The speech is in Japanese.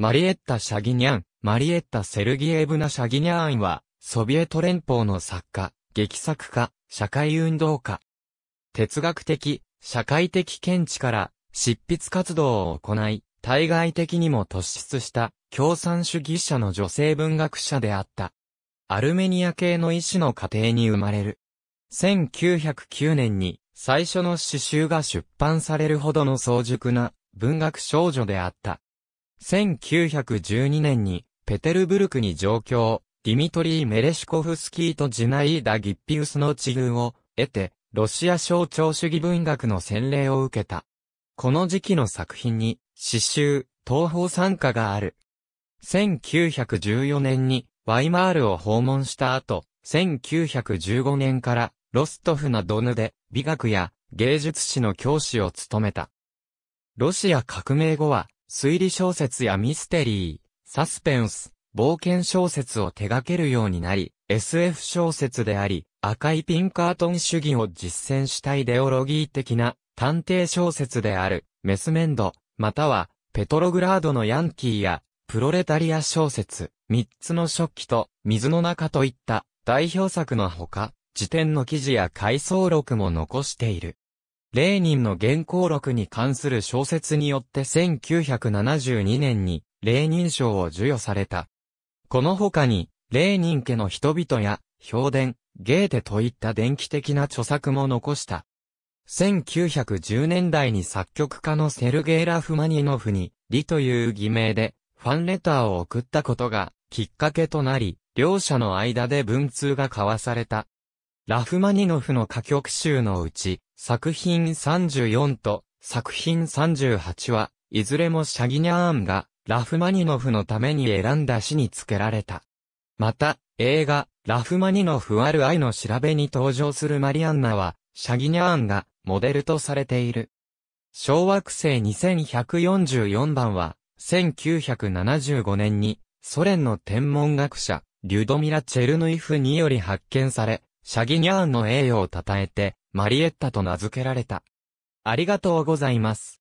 マリエッタ・シャギニャン、マリエッタ・セルギエーブナ・シャギニャーンは、ソビエト連邦の作家、劇作家、社会運動家。哲学的、社会的見地から執筆活動を行い、対外的にも突出した共産主義者の女性文学者であった。アルメニア系の医師の家庭に生まれる。1909年に最初の詩集が出版されるほどの早熟な文学少女であった。1912年に、ペテルブルクに上京、ディミトリー・メレシコフスキーとジュナイーダ・ギッピウスの治遇を得て、ロシア象徴主義文学の洗礼を受けた。この時期の作品に、詩集、東方参加がある。1914年に、ワイマールを訪問した後、1915年から、ロストフなドヌで、美学や芸術史の教師を務めた。ロシア革命後は、推理小説やミステリー、サスペンス、冒険小説を手掛けるようになり、SF 小説であり、赤いピンカートン主義を実践したイデオロギー的な探偵小説である、メスメンド、または、ペトログラードのヤンキーや、プロレタリア小説、三つの食器と、水の中といった代表作のほか、辞典の記事や回想録も残している。レーニンの原稿録に関する小説によって1972年にレーニン賞を授与された。この他に、レーニン家の人々や、評伝、ゲーテといった伝記的な著作も残した。1910年代に作曲家のセルゲイ・ラフマニノフに、リという偽名で、ファンレターを送ったことが、きっかけとなり、両者の間で文通が交わされた。ラフマニノフの歌曲集のうち、作品34と作品38は、いずれもシャギニャーンが、ラフマニノフのために選んだ詩に付けられた。また、映画、ラフマニノフある愛の調べに登場するマリアンナは、シャギニャーンが、モデルとされている。小惑星2144番は、1975年に、ソ連の天文学者、リュドミラ・チェルヌイフにより発見され、シャギニャーンの栄誉を称えて、マリエッタと名付けられた。ありがとうございます。